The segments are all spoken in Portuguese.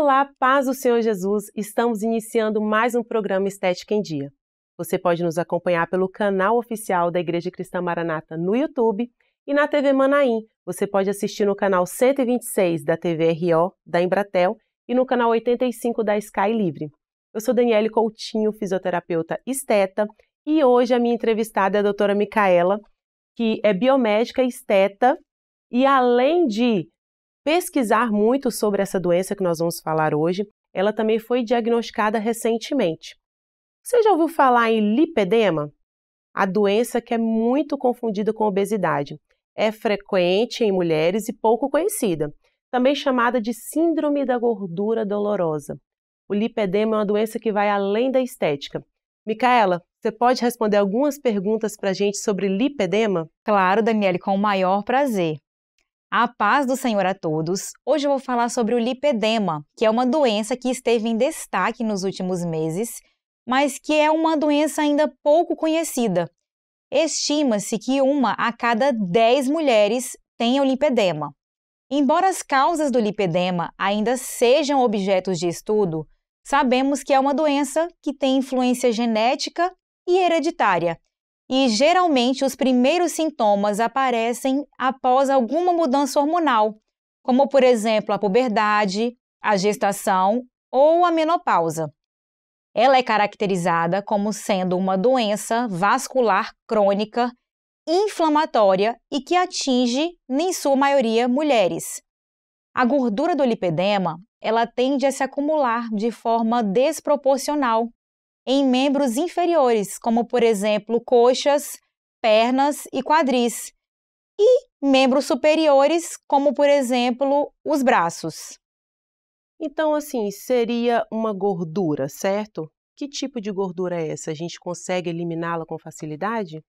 Olá, paz do Senhor Jesus! Estamos iniciando mais um programa Estética em Dia. Você pode nos acompanhar pelo canal oficial da Igreja Cristã Maranata no YouTube e na TV Manaim. Você pode assistir no canal 126 da TV RO, da Embratel, e no canal 85 da Sky Livre. Eu sou Daniele Coutinho, fisioterapeuta esteta, e hoje a minha entrevistada é a doutora Micaela, que é biomédica esteta e além de pesquisar muito sobre essa doença que nós vamos falar hoje. Ela também foi diagnosticada recentemente. Você já ouviu falar em lipedema? A doença que é muito confundida com obesidade. É frequente em mulheres e pouco conhecida, também chamada de síndrome da gordura dolorosa. O lipedema é uma doença que vai além da estética. Micaela, você pode responder algumas perguntas para a gente sobre lipedema? Claro, Daniele, com o maior prazer. A paz do Senhor a todos. Hoje eu vou falar sobre o lipedema, que é uma doença que esteve em destaque nos últimos meses, mas que é uma doença ainda pouco conhecida. Estima-se que uma a cada 10 mulheres tenha o lipedema. Embora as causas do lipedema ainda sejam objetos de estudo, sabemos que é uma doença que tem influência genética e hereditária e geralmente os primeiros sintomas aparecem após alguma mudança hormonal, como por exemplo a puberdade, a gestação ou a menopausa. Ela é caracterizada como sendo uma doença vascular crônica inflamatória e que atinge, em sua maioria, mulheres. A gordura do lipedema, ela tende a se acumular de forma desproporcional em membros inferiores, como por exemplo coxas, pernas e quadris, e membros superiores, como por exemplo os braços. Então, assim, seria uma gordura, certo? Que tipo de gordura é essa? A gente consegue eliminá-la com facilidade?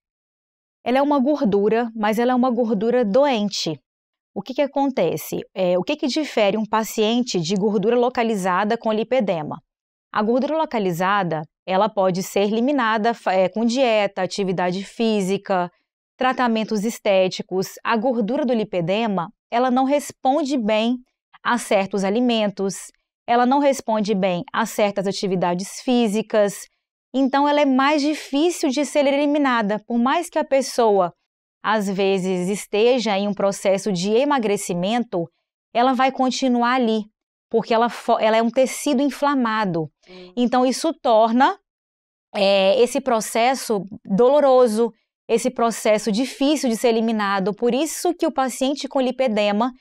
Ela é uma gordura, mas ela é uma gordura doente. O que, que acontece? É, o que, que difere um paciente de gordura localizada com lipedema? A gordura localizada ela pode ser eliminada é, com dieta, atividade física, tratamentos estéticos. A gordura do lipedema, ela não responde bem a certos alimentos, ela não responde bem a certas atividades físicas, então ela é mais difícil de ser eliminada, por mais que a pessoa às vezes esteja em um processo de emagrecimento, ela vai continuar ali, porque ela, ela é um tecido inflamado. Uhum. Então, isso torna é, esse processo doloroso, esse processo difícil de ser eliminado. Por isso que o paciente com lipedema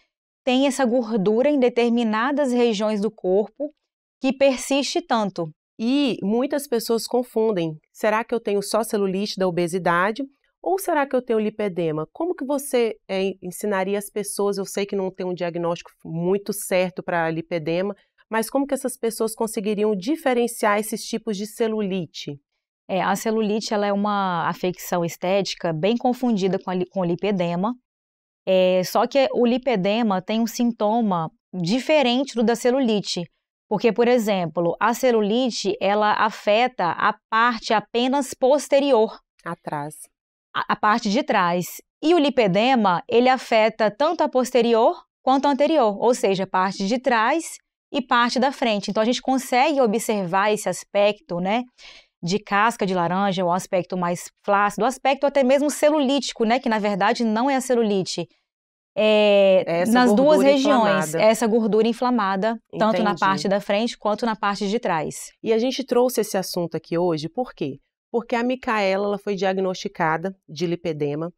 tem essa gordura em determinadas regiões do corpo que persiste tanto. E muitas pessoas confundem. Será que eu tenho só celulite da obesidade ou será que eu tenho lipedema? Como que você é, ensinaria as pessoas? Eu sei que não tem um diagnóstico muito certo para lipedema, mas como que essas pessoas conseguiriam diferenciar esses tipos de celulite? É, a celulite ela é uma afecção estética bem confundida com, a, com o lipedema, é, só que o lipedema tem um sintoma diferente do da celulite, porque, por exemplo, a celulite ela afeta a parte apenas posterior. Atrás. A, a parte de trás. E o lipedema, ele afeta tanto a posterior quanto a anterior, ou seja, a parte de trás e parte da frente. Então a gente consegue observar esse aspecto, né? De casca de laranja, ou um aspecto mais flácido, um aspecto até mesmo celulítico, né? Que na verdade não é a celulite. É, é nas duas regiões, inflamada. essa gordura inflamada, Entendi. tanto na parte da frente quanto na parte de trás. E a gente trouxe esse assunto aqui hoje, por quê? Porque a Micaela ela foi diagnosticada de lipedema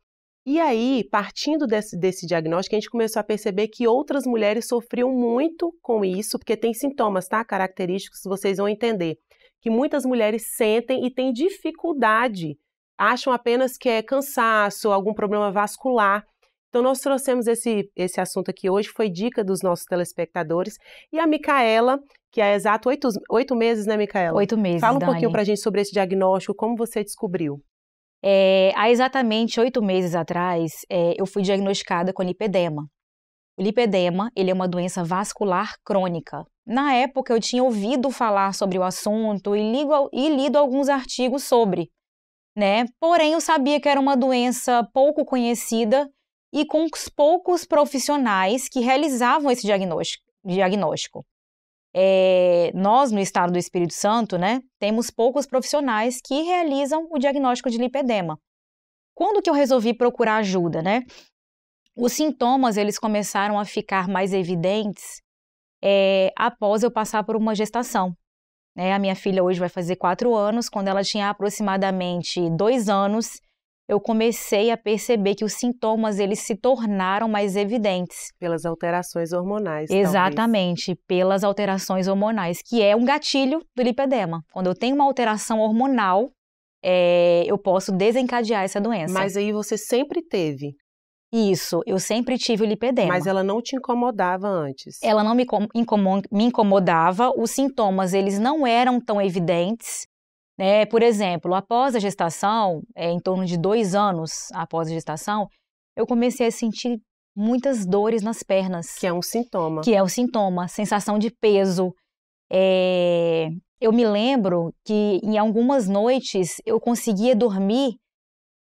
e aí, partindo desse, desse, diagnóstico, a gente começou a perceber que outras mulheres sofriam muito com isso, porque tem sintomas, tá? Característicos, vocês vão entender. Que muitas mulheres sentem e têm dificuldade, acham apenas que é cansaço, algum problema vascular. Então, nós trouxemos esse, esse assunto aqui hoje, foi dica dos nossos telespectadores. E a Micaela, que é exato oito, oito meses, né, Micaela? Oito meses. Fala um Dani. pouquinho pra gente sobre esse diagnóstico, como você descobriu. É, há exatamente oito meses atrás, é, eu fui diagnosticada com lipedema. O lipedema, ele é uma doença vascular crônica. Na época, eu tinha ouvido falar sobre o assunto e, ligo, e lido alguns artigos sobre, né? Porém, eu sabia que era uma doença pouco conhecida e com poucos profissionais que realizavam esse diagnóstico. diagnóstico é, nós, no estado do Espírito Santo, né, temos poucos profissionais que realizam o diagnóstico de lipedema. Quando que eu resolvi procurar ajuda, né? Os sintomas, eles começaram a ficar mais evidentes é, após eu passar por uma gestação. Né? A minha filha hoje vai fazer quatro anos, quando ela tinha aproximadamente dois anos, eu comecei a perceber que os sintomas eles se tornaram mais evidentes pelas alterações hormonais. Exatamente, talvez. pelas alterações hormonais, que é um gatilho do lipedema. Quando eu tenho uma alteração hormonal, é, eu posso desencadear essa doença. Mas aí você sempre teve. Isso, eu sempre tive o lipedema. Mas ela não te incomodava antes? Ela não me, incomodava, os sintomas eles não eram tão evidentes, né? Por exemplo, após a gestação, é, em torno de dois anos após a gestação, eu comecei a sentir muitas dores nas pernas. Que é um sintoma. Que é um sintoma, sensação de peso. É... Eu me lembro que em algumas noites eu conseguia dormir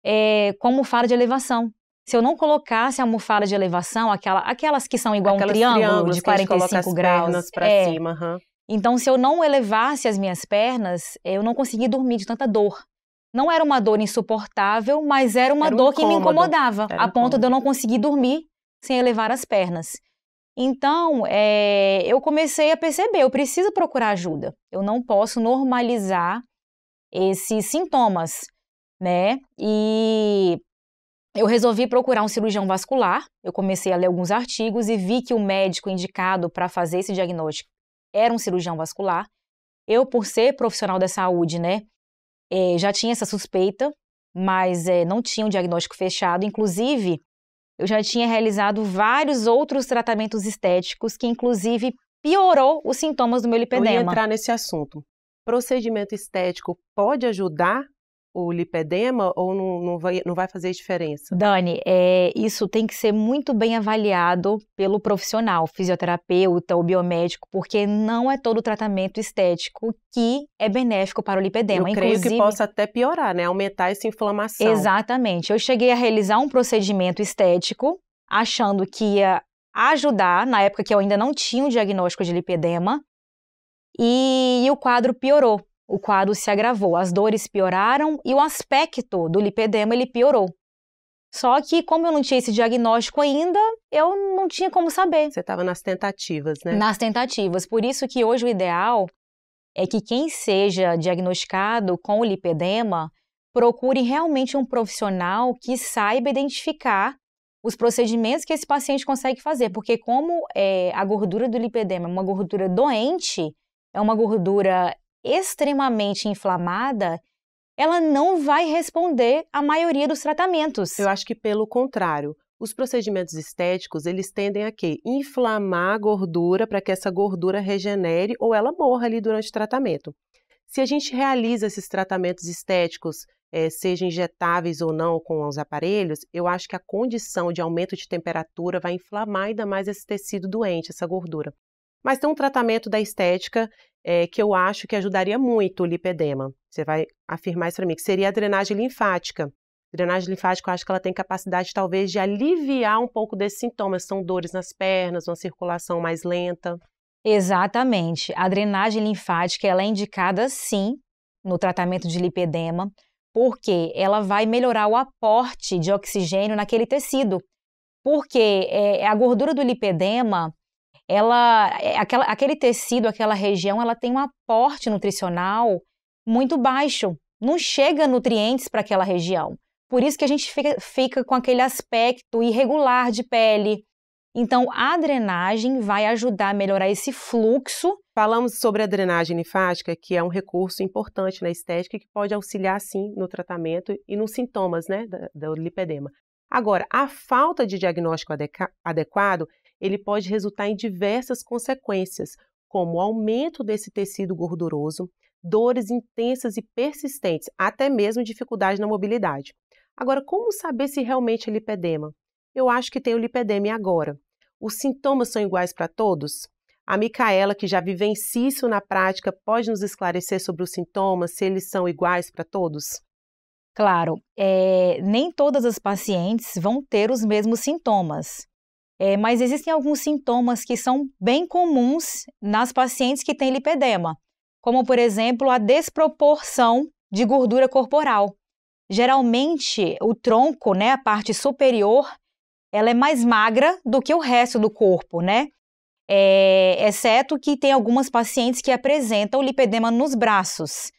é, com almofada de elevação. Se eu não colocasse a almofada de elevação, aquela, aquelas que são igual aquelas um triângulo de 45 graus. Para é, cima, uhum. Então, se eu não elevasse as minhas pernas, eu não conseguia dormir de tanta dor. Não era uma dor insuportável, mas era uma era um dor que me incomodava, a ponto de eu não conseguir dormir sem elevar as pernas. Então, é, eu comecei a perceber, eu preciso procurar ajuda. Eu não posso normalizar esses sintomas, né? E eu resolvi procurar um cirurgião vascular. Eu comecei a ler alguns artigos e vi que o médico indicado para fazer esse diagnóstico era um cirurgião vascular. Eu, por ser profissional da saúde, né, é, já tinha essa suspeita, mas é, não tinha um diagnóstico fechado. Inclusive, eu já tinha realizado vários outros tratamentos estéticos que, inclusive, piorou os sintomas do meu lipedema. Eu ia entrar nesse assunto. Procedimento estético pode ajudar o lipedema ou não, não, vai, não vai fazer diferença? Dani, é, isso tem que ser muito bem avaliado pelo profissional, fisioterapeuta ou biomédico, porque não é todo tratamento estético que é benéfico para o lipedema. Eu Inclusive, creio que possa até piorar, né? Aumentar essa inflamação. Exatamente. Eu cheguei a realizar um procedimento estético achando que ia ajudar, na época que eu ainda não tinha o um diagnóstico de lipedema, e, e o quadro piorou. O quadro se agravou, as dores pioraram e o aspecto do lipedema ele piorou. Só que como eu não tinha esse diagnóstico ainda, eu não tinha como saber. Você estava nas tentativas, né? Nas tentativas. Por isso que hoje o ideal é que quem seja diagnosticado com o lipedema procure realmente um profissional que saiba identificar os procedimentos que esse paciente consegue fazer, porque como é, a gordura do lipedema é uma gordura doente, é uma gordura extremamente inflamada, ela não vai responder à maioria dos tratamentos. Eu acho que pelo contrário, os procedimentos estéticos, eles tendem a quê? Inflamar a gordura para que essa gordura regenere ou ela morra ali durante o tratamento. Se a gente realiza esses tratamentos estéticos, é, sejam injetáveis ou não com os aparelhos, eu acho que a condição de aumento de temperatura vai inflamar ainda mais esse tecido doente, essa gordura. Mas tem um tratamento da estética é, que eu acho que ajudaria muito o lipedema. Você vai afirmar isso para mim, que seria a drenagem linfática. A drenagem linfática, eu acho que ela tem capacidade, talvez, de aliviar um pouco desses sintomas. São dores nas pernas, uma circulação mais lenta. Exatamente. A drenagem linfática ela é indicada sim no tratamento de lipedema, porque ela vai melhorar o aporte de oxigênio naquele tecido. Porque é, a gordura do lipedema ela, é, aquela, aquele tecido, aquela região, ela tem um aporte nutricional muito baixo. Não chega nutrientes para aquela região. Por isso que a gente fica, fica com aquele aspecto irregular de pele, então, a drenagem vai ajudar a melhorar esse fluxo. Falamos sobre a drenagem linfática, que é um recurso importante na estética que pode auxiliar, sim, no tratamento e nos sintomas né, do, do lipedema. Agora, a falta de diagnóstico adequado ele pode resultar em diversas consequências, como aumento desse tecido gorduroso, dores intensas e persistentes, até mesmo dificuldade na mobilidade. Agora, como saber se realmente é lipedema? Eu acho que tenho lipedema agora. Os sintomas são iguais para todos? A Micaela, que já vivencia isso na prática, pode nos esclarecer sobre os sintomas, se eles são iguais para todos? Claro, é, nem todas as pacientes vão ter os mesmos sintomas. É, mas existem alguns sintomas que são bem comuns nas pacientes que têm lipedema, como, por exemplo, a desproporção de gordura corporal. Geralmente, o tronco, né, a parte superior, ela é mais magra do que o resto do corpo, né? É, exceto que tem algumas pacientes que apresentam lipedema nos braços.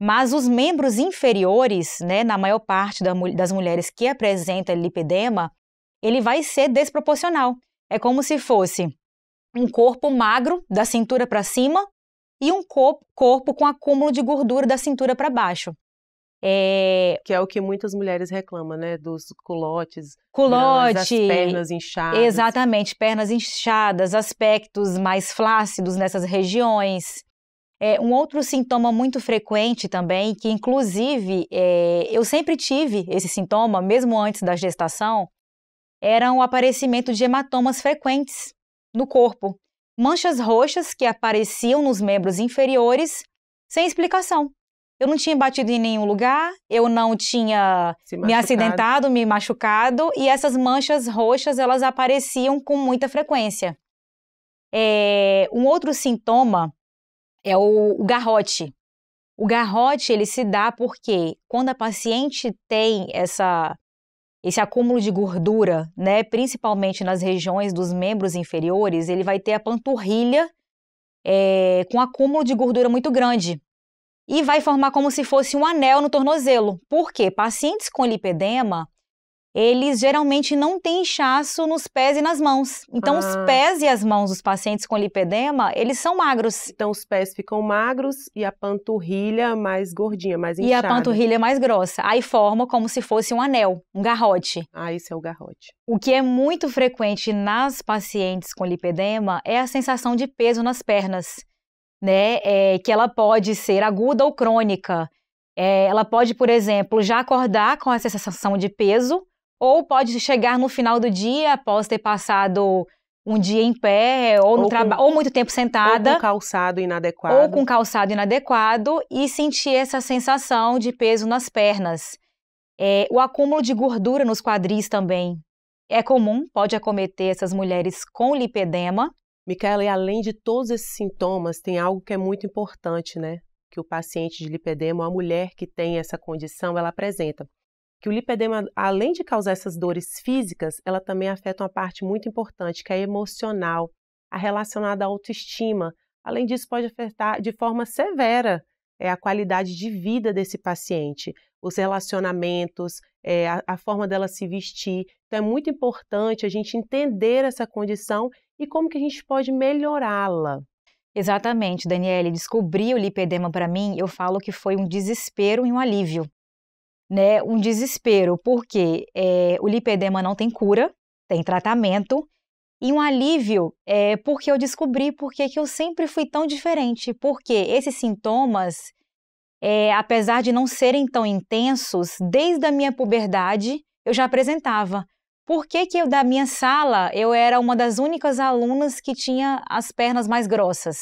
Mas os membros inferiores, né, na maior parte das mulheres que apresentam lipedema, ele vai ser desproporcional. É como se fosse um corpo magro da cintura para cima e um corpo, com acúmulo de gordura da cintura para baixo. É... Que é o que muitas mulheres reclamam, né? Dos culotes, né? Culote, das pernas inchadas. Exatamente, pernas inchadas, aspectos mais flácidos nessas regiões. É, um outro sintoma muito frequente também, que inclusive é, eu sempre tive esse sintoma, mesmo antes da gestação, eram o aparecimento de hematomas frequentes no corpo, manchas roxas que apareciam nos membros inferiores sem explicação. Eu não tinha batido em nenhum lugar, eu não tinha me acidentado, me machucado, e essas manchas roxas elas apareciam com muita frequência. É, um outro sintoma é o, o garrote. O garrote ele se dá porque quando a paciente tem essa esse acúmulo de gordura, né, principalmente nas regiões dos membros inferiores, ele vai ter a panturrilha é, com acúmulo de gordura muito grande e vai formar como se fosse um anel no tornozelo. Por quê? Pacientes com lipedema, eles geralmente não têm inchaço nos pés e nas mãos. Então, ah. os pés e as mãos dos pacientes com lipedema, eles são magros. Então, os pés ficam magros e a panturrilha mais gordinha, mais inchada. E a panturrilha mais grossa. Aí forma como se fosse um anel, um garrote. Ah, isso é o garrote. O que é muito frequente nas pacientes com lipedema é a sensação de peso nas pernas, né? É, que ela pode ser aguda ou crônica. É, ela pode, por exemplo, já acordar com essa sensação de peso, ou pode chegar no final do dia após ter passado um dia em pé ou, ou, com, ou muito tempo sentada ou com calçado inadequado ou com calçado inadequado e sentir essa sensação de peso nas pernas é, o acúmulo de gordura nos quadris também é comum pode acometer essas mulheres com lipedema Micaela, e além de todos esses sintomas tem algo que é muito importante né que o paciente de lipedema a mulher que tem essa condição ela apresenta que o lipedema, além de causar essas dores físicas, ela também afeta uma parte muito importante, que é emocional, a relacionada à autoestima. Além disso, pode afetar de forma severa é, a qualidade de vida desse paciente, os relacionamentos, é, a, a forma dela se vestir. Então, é muito importante a gente entender essa condição e como que a gente pode melhorá-la. Exatamente, Daniele. Descobrir o lipedema para mim, eu falo que foi um desespero e um alívio né, um desespero, porque é, o lipedema não tem cura, tem tratamento, e um alívio é, porque eu descobri porque que eu sempre fui tão diferente, porque esses sintomas, é, apesar de não serem tão intensos, desde a minha puberdade eu já apresentava. Por que, que eu, da minha sala, eu era uma das únicas alunas que tinha as pernas mais grossas?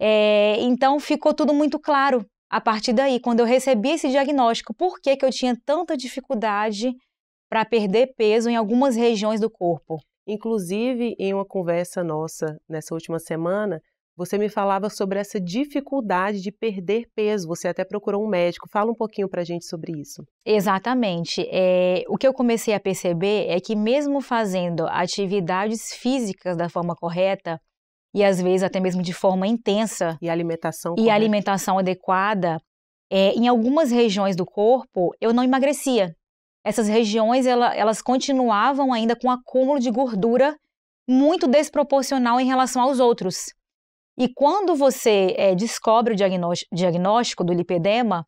É, então ficou tudo muito claro a partir daí, quando eu recebi esse diagnóstico, por que, que eu tinha tanta dificuldade para perder peso em algumas regiões do corpo? Inclusive, em uma conversa nossa nessa última semana, você me falava sobre essa dificuldade de perder peso. Você até procurou um médico. Fala um pouquinho para a gente sobre isso. Exatamente. É, o que eu comecei a perceber é que, mesmo fazendo atividades físicas da forma correta, e às vezes até mesmo de forma intensa. E alimentação. E alimentação adequada. É, em algumas regiões do corpo, eu não emagrecia. Essas regiões, ela, elas continuavam ainda com acúmulo de gordura muito desproporcional em relação aos outros. E quando você é, descobre o diagnóstico do lipedema,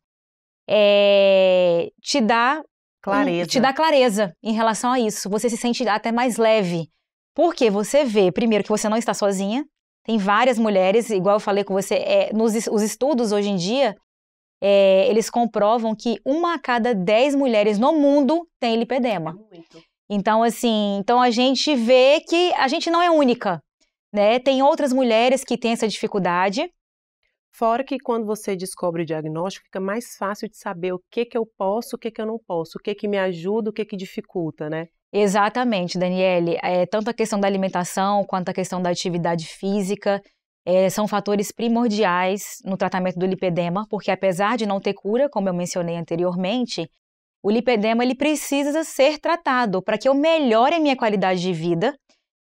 é, te dá clareza. Um, te dá clareza em relação a isso. Você se sente até mais leve. Porque você vê, primeiro, que você não está sozinha, tem várias mulheres, igual eu falei com você, é, nos os estudos hoje em dia, é, eles comprovam que uma a cada dez mulheres no mundo tem lipedema. É então, assim, então a gente vê que a gente não é única, né? Tem outras mulheres que têm essa dificuldade. Fora que quando você descobre o diagnóstico, fica mais fácil de saber o que que eu posso, o que que eu não posso, o que que me ajuda, o que que dificulta, né? Exatamente, Daniele. É, tanto a questão da alimentação quanto a questão da atividade física é, são fatores primordiais no tratamento do lipedema, porque apesar de não ter cura, como eu mencionei anteriormente, o lipedema ele precisa ser tratado para que eu melhore a minha qualidade de vida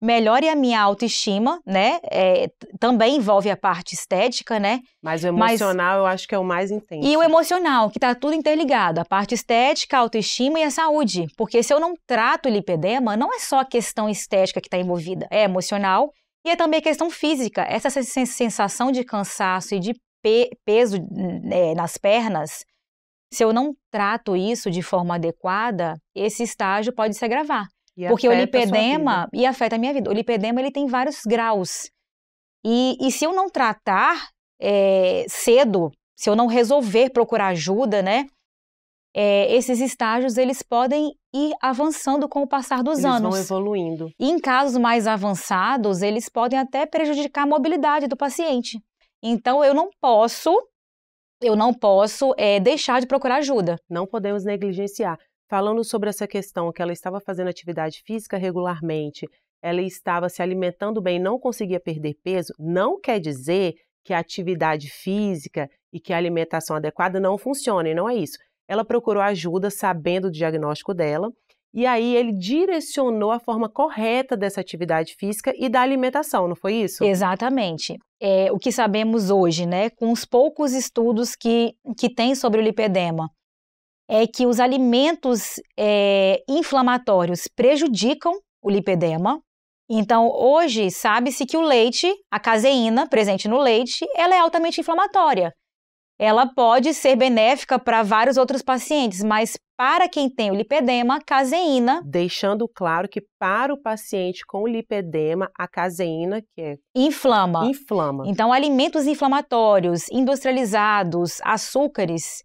melhore a minha autoestima, né? É, também envolve a parte estética, né? Mas o emocional Mas, eu acho que é o mais intenso. E o emocional, que está tudo interligado, a parte estética, a autoestima e a saúde. Porque se eu não trato o lipedema, não é só a questão estética que está envolvida, é emocional e é também a questão física. Essa sensação de cansaço e de pe peso é, nas pernas, se eu não trato isso de forma adequada, esse estágio pode se agravar. E porque o lipedema e afeta a minha vida. O lipedema ele tem vários graus. E, e se eu não tratar é, cedo, se eu não resolver procurar ajuda, né? É, esses estágios eles podem ir avançando com o passar dos eles anos. Vão evoluindo. E em casos mais avançados, eles podem até prejudicar a mobilidade do paciente. Então eu não posso, eu não posso é, deixar de procurar ajuda. Não podemos negligenciar falando sobre essa questão que ela estava fazendo atividade física regularmente, ela estava se alimentando bem, não conseguia perder peso, não quer dizer que a atividade física e que a alimentação adequada não funcionem, não é isso. Ela procurou ajuda sabendo do diagnóstico dela, e aí ele direcionou a forma correta dessa atividade física e da alimentação, não foi isso? Exatamente. É, o que sabemos hoje, né, com os poucos estudos que, que tem sobre o lipedema é que os alimentos é, inflamatórios prejudicam o lipedema. Então, hoje, sabe-se que o leite, a caseína presente no leite, ela é altamente inflamatória. Ela pode ser benéfica para vários outros pacientes, mas para quem tem o lipedema, caseína. Deixando claro que para o paciente com lipedema, a caseína que é. Inflama. Inflama. Então, alimentos inflamatórios, industrializados, açúcares,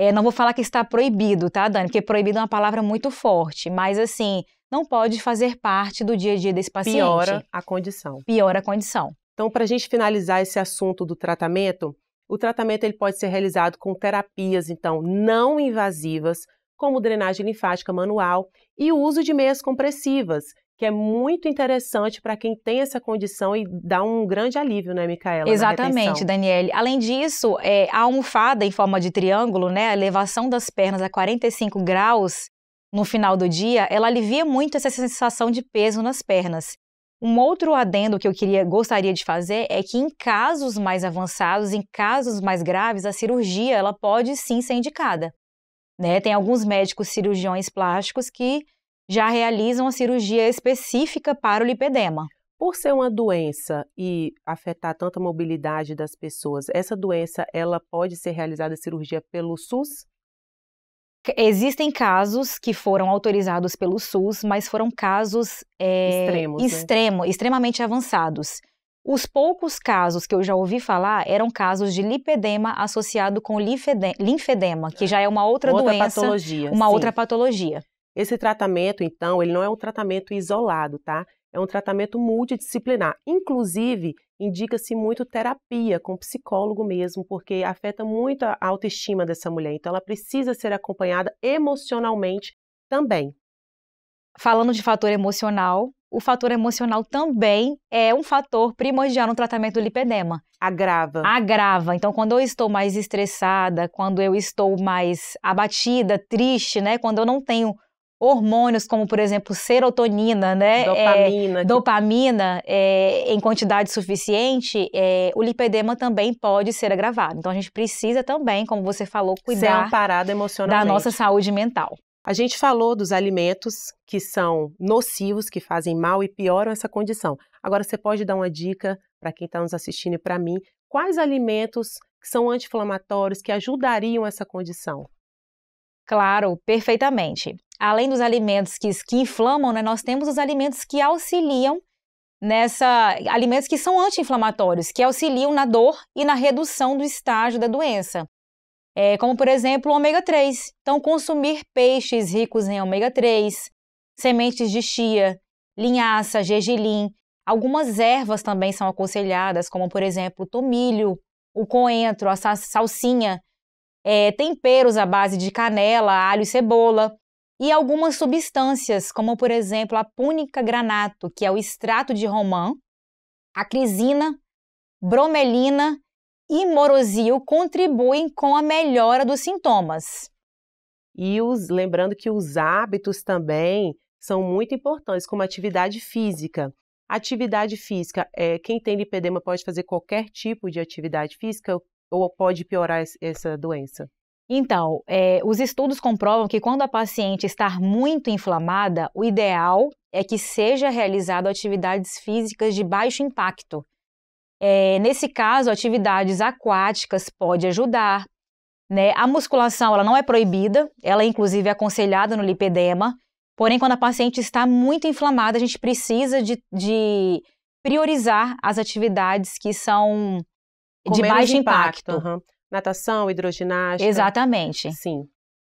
é, não vou falar que está proibido, tá, Dani? Porque proibido é uma palavra muito forte, mas assim, não pode fazer parte do dia a dia desse paciente. Piora a condição. Piora a condição. Então, para a gente finalizar esse assunto do tratamento, o tratamento ele pode ser realizado com terapias, então, não invasivas, como drenagem linfática manual e o uso de meias compressivas, que é muito interessante para quem tem essa condição e dá um grande alívio, né, Micaela? Exatamente, Daniele. Além disso, é, a almofada em forma de triângulo, né, a elevação das pernas a 45 graus no final do dia, ela alivia muito essa sensação de peso nas pernas. Um outro adendo que eu queria, gostaria de fazer é que em casos mais avançados, em casos mais graves, a cirurgia ela pode sim ser indicada. Né? Tem alguns médicos cirurgiões plásticos que já realizam a cirurgia específica para o lipedema. Por ser uma doença e afetar tanta mobilidade das pessoas, essa doença ela pode ser realizada cirurgia pelo SUS? Existem casos que foram autorizados pelo SUS, mas foram casos é, extremos, né? extremo, né? extremamente avançados. Os poucos casos que eu já ouvi falar eram casos de lipedema associado com linfedema, que é. já é uma outra, outra doença, patologia, uma sim. outra patologia. Esse tratamento, então, ele não é um tratamento isolado, tá? É um tratamento multidisciplinar. Inclusive, indica-se muito terapia com psicólogo mesmo, porque afeta muito a autoestima dessa mulher. Então, ela precisa ser acompanhada emocionalmente também. Falando de fator emocional, o fator emocional também é um fator primordial no tratamento do lipedema. Agrava. Agrava. Então, quando eu estou mais estressada, quando eu estou mais abatida, triste, né? Quando eu não tenho hormônios como, por exemplo, serotonina, né? Dopamina. É, dopamina é, em quantidade suficiente, é, o lipedema também pode ser agravado. Então a gente precisa também, como você falou, cuidar da nossa saúde mental. A gente falou dos alimentos que são nocivos, que fazem mal e pioram essa condição. Agora você pode dar uma dica para quem está nos assistindo e para mim, quais alimentos que são anti-inflamatórios que ajudariam essa condição? Claro, perfeitamente além dos alimentos que, que inflamam, né, nós temos os alimentos que auxiliam nessa. alimentos que são anti-inflamatórios, que auxiliam na dor e na redução do estágio da doença. É, como, por exemplo, o ômega 3. Então, consumir peixes ricos em ômega 3, sementes de chia, linhaça, gergelim. Algumas ervas também são aconselhadas, como, por exemplo, o tomilho, o coentro, a salsinha, é, temperos à base de canela, alho e cebola e algumas substâncias, como por exemplo a púnica granato, que é o extrato de romã, a crisina, bromelina e morosil contribuem com a melhora dos sintomas. E os, lembrando que os hábitos também são muito importantes, como atividade física. Atividade física, é, quem tem lipedema pode fazer qualquer tipo de atividade física ou pode piorar essa doença? Então, é, os estudos comprovam que quando a paciente está muito inflamada, o ideal é que seja realizado atividades físicas de baixo impacto. É, nesse caso, atividades aquáticas pode ajudar. Né? A musculação ela não é proibida, ela é inclusive aconselhada no lipedema. Porém, quando a paciente está muito inflamada, a gente precisa de, de priorizar as atividades que são Com de baixo impacto. impacto. Uhum. Natação, hidroginástica. Exatamente. Sim.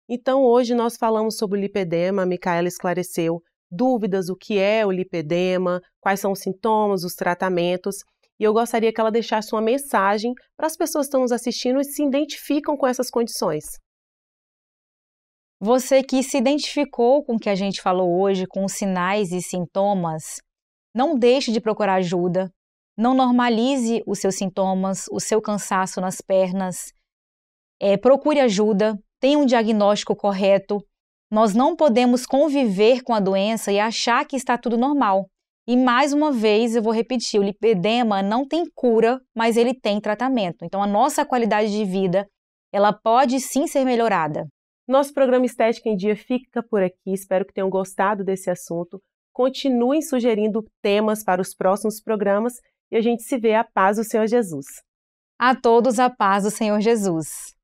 Então, hoje nós falamos sobre o lipedema, a Micaela esclareceu dúvidas, o que é o lipedema, quais são os sintomas, os tratamentos, e eu gostaria que ela deixasse uma mensagem para as pessoas que estão nos assistindo e se identificam com essas condições. Você que se identificou com o que a gente falou hoje, com os sinais e sintomas, não deixe de procurar ajuda, não normalize os seus sintomas, o seu cansaço nas pernas. É, procure ajuda, tenha um diagnóstico correto. Nós não podemos conviver com a doença e achar que está tudo normal. E mais uma vez eu vou repetir: o lipedema não tem cura, mas ele tem tratamento. Então a nossa qualidade de vida ela pode sim ser melhorada. Nosso programa Estética em Dia fica por aqui. Espero que tenham gostado desse assunto. Continuem sugerindo temas para os próximos programas e a gente se vê. A paz do Senhor Jesus. A todos a paz do Senhor Jesus.